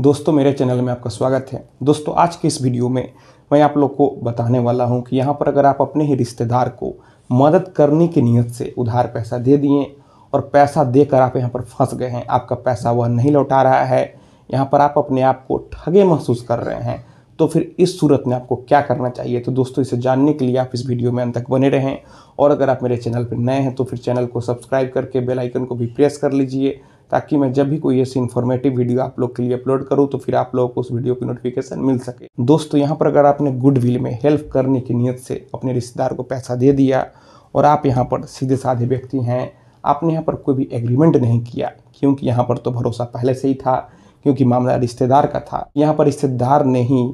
दोस्तों मेरे चैनल में आपका स्वागत है दोस्तों आज के इस वीडियो में मैं आप लोग को बताने वाला हूं कि यहाँ पर अगर आप अपने ही रिश्तेदार को मदद करने की नीयत से उधार पैसा दे दिए और पैसा देकर आप यहाँ पर फंस गए हैं आपका पैसा वह नहीं लौटा रहा है यहाँ पर आप अपने आप को ठगे महसूस कर रहे हैं तो फिर इस सूरत में आपको क्या करना चाहिए तो दोस्तों इसे जानने के लिए आप इस वीडियो में अंत तक बने रहें और अगर आप मेरे चैनल पर नए हैं तो फिर चैनल को सब्सक्राइब करके बेल आइकन को भी प्रेस कर लीजिए ताकि मैं जब भी कोई ऐसी इन्फॉर्मेटिव वीडियो आप लोग के लिए अपलोड करूँ तो फिर आप लोगों को उस वीडियो की नोटिफिकेशन मिल सके दोस्तों यहाँ पर अगर आपने गुड विल में हेल्प करने की नीयत से अपने रिश्तेदार को पैसा दे दिया और आप यहाँ पर सीधे साधे व्यक्ति हैं आपने यहाँ पर कोई भी एग्रीमेंट नहीं किया क्योंकि यहाँ पर तो भरोसा पहले से ही था क्योंकि मामला रिश्तेदार का था यहाँ पर रिश्तेदार ने ही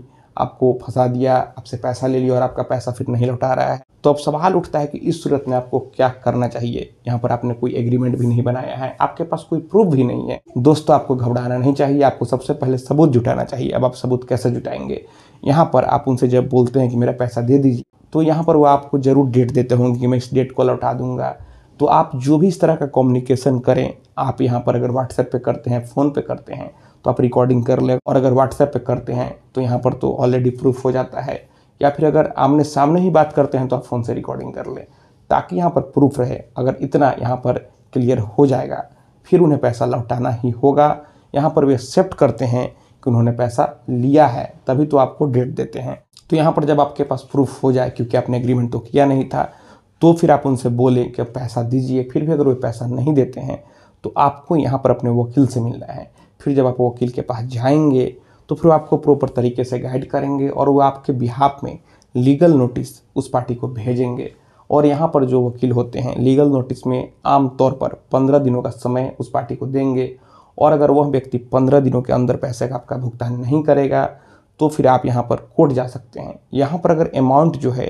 आपको फंसा दिया आपसे पैसा ले लिया और आपका पैसा फिर नहीं लौटा रहा है तो अब सवाल उठता है कि इस सूरत में आपको क्या करना चाहिए यहाँ पर आपने कोई एग्रीमेंट भी नहीं बनाया है आपके पास कोई प्रूफ भी नहीं है दोस्तों आपको घबराना नहीं चाहिए आपको सबसे पहले सबूत जुटाना चाहिए अब आप सबूत कैसे जुटाएंगे यहाँ पर आप उनसे जब बोलते हैं कि मेरा पैसा दे दीजिए तो यहाँ पर वो आपको ज़रूर डेट देते होंगे कि मैं इस डेट को लौटा दूंगा तो आप जो भी इस तरह का कम्युनिकेशन करें आप यहाँ पर अगर व्हाट्सएप पे करते हैं फ़ोन पे करते हैं तो आप रिकॉर्डिंग कर ले और अगर व्हाट्सएप पे करते हैं तो यहाँ पर तो ऑलरेडी प्रूफ हो जाता है या फिर अगर आमने सामने ही बात करते हैं तो आप फ़ोन से रिकॉर्डिंग कर लें ताकि यहाँ पर प्रूफ रहे अगर इतना यहाँ पर क्लियर हो जाएगा फिर उन्हें पैसा लौटाना ही होगा यहाँ पर वे एक्सेप्ट करते हैं कि उन्होंने पैसा लिया है तभी तो आपको डेट देते हैं तो यहाँ पर जब आपके पास प्रूफ हो जाए क्योंकि आपने एग्रीमेंट तो किया नहीं था तो फिर आप उनसे बोलें कि पैसा दीजिए फिर भी अगर वे पैसा नहीं देते हैं तो आपको यहाँ पर अपने वकील से मिलना है फिर जब आप वकील के पास जाएंगे तो फिर वो आपको प्रॉपर तरीके से गाइड करेंगे और वो आपके बिहाफ में लीगल नोटिस उस पार्टी को भेजेंगे और यहाँ पर जो वकील होते हैं लीगल नोटिस में आमतौर पर पंद्रह दिनों का समय उस पार्टी को देंगे और अगर वह व्यक्ति पंद्रह दिनों के अंदर पैसे का आपका भुगतान नहीं करेगा तो फिर आप यहाँ पर कोर्ट जा सकते हैं यहाँ पर अगर अमाउंट जो है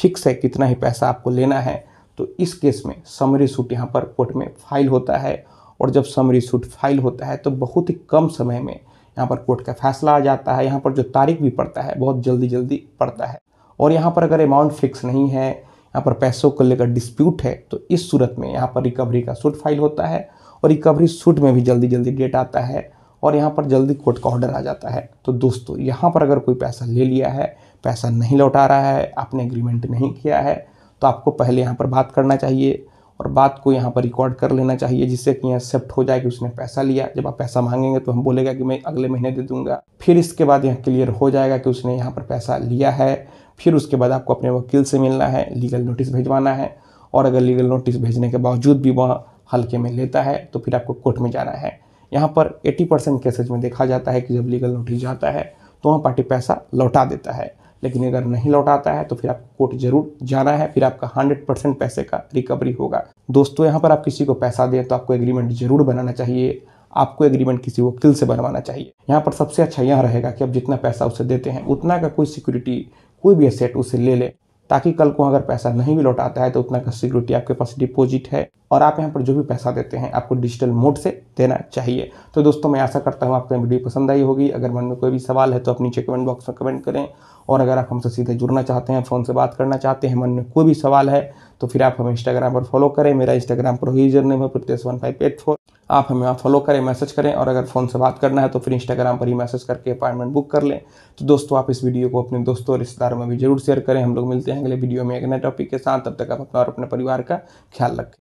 फिक्स है कितना ही पैसा आपको लेना है तो इस केस में समरी सूट यहाँ पर कोर्ट में फाइल होता है और जब समरी सूट फाइल होता है तो बहुत ही कम समय में यहाँ पर कोर्ट का फैसला आ जाता है यहाँ पर जो तारीख भी पड़ता है बहुत जल्दी जल्दी पड़ता है और यहाँ पर अगर अमाउंट फिक्स नहीं है यहाँ पर पैसों को लेकर डिस्प्यूट है तो इस सूरत में यहाँ पर रिकवरी का सूट फाइल होता है और रिकवरी सूट में भी जल्दी जल्दी डेट आता है और यहाँ पर जल्दी कोर्ट का ऑर्डर आ जाता है तो दोस्तों यहाँ पर अगर कोई पैसा ले लिया है पैसा नहीं लौटा रहा है आपने एग्रीमेंट नहीं किया है तो आपको पहले यहाँ पर बात करना चाहिए और बात को यहाँ पर रिकॉर्ड कर लेना चाहिए जिससे कि यहाँ एक्सेप्ट हो जाए कि उसने पैसा लिया जब आप पैसा मांगेंगे तो हम बोलेगा कि मैं अगले महीने दे दूंगा फिर इसके बाद यहाँ क्लियर हो जाएगा कि उसने यहाँ पर पैसा लिया है फिर उसके बाद आपको अपने वकील से मिलना है लीगल नोटिस भेजवाना है और अगर लीगल नोटिस भेजने के बावजूद भी वह हल्के में लेता है तो फिर आपको कोर्ट में जाना है यहाँ पर 80 परसेंट केसेज में देखा जाता है कि जब लीगल नोटिस जाता है तो वह पार्टी पैसा लौटा देता है लेकिन अगर नहीं लौटाता है तो फिर आपको कोर्ट जरूर जाना है फिर आपका हंड्रेड परसेंट पैसे का रिकवरी होगा दोस्तों यहाँ पर आप किसी को पैसा दें तो आपको एग्रीमेंट जरूर बनाना चाहिए आपको एग्रीमेंट किसी वकील से बनवाना चाहिए यहाँ पर सबसे अच्छा यह रहेगा कि आप जितना पैसा उसे देते हैं उतना का कोई सिक्योरिटी कोई भी असेट उसे ले ले ताकि कल को अगर पैसा नहीं भी लौटाता है तो उतना का सिक्योरिटी आपके पास डिपॉजिट है और आप यहाँ पर जो भी पैसा देते हैं आपको डिजिटल मोड से देना चाहिए तो दोस्तों मैं आशा करता हूँ आपको वीडियो पसंद आई होगी अगर मन में कोई भी सवाल है तो आप नीचे कमेंट बॉक्स में कमेंट करें और अगर आप हमसे सीधे जुड़ना चाहते हैं फ़ोन से बात करना चाहते हैं मन में कोई भी सवाल है तो फिर आप हमें इंस्टाग्राम पर फॉलो करें मेरा इंस्टाग्राम पर यूजर नेम है Pratyesh one five eight four आप हमें वहाँ फॉलो करें मैसेज करें और अगर फ़ोन से बात करना है तो फिर इंस्टाग्राम पर ही मैसेज करके अपॉइंटमेंट बुक कर लें तो दोस्तों आप इस वीडियो को अपने दोस्तों और रिश्तेदारों में भी जरूर शेयर करें हम लोग मिलते हैं अगले वीडियो में एक नए टॉपिक के साथ तब तक आप अपना और अपने परिवार का ख्याल रखें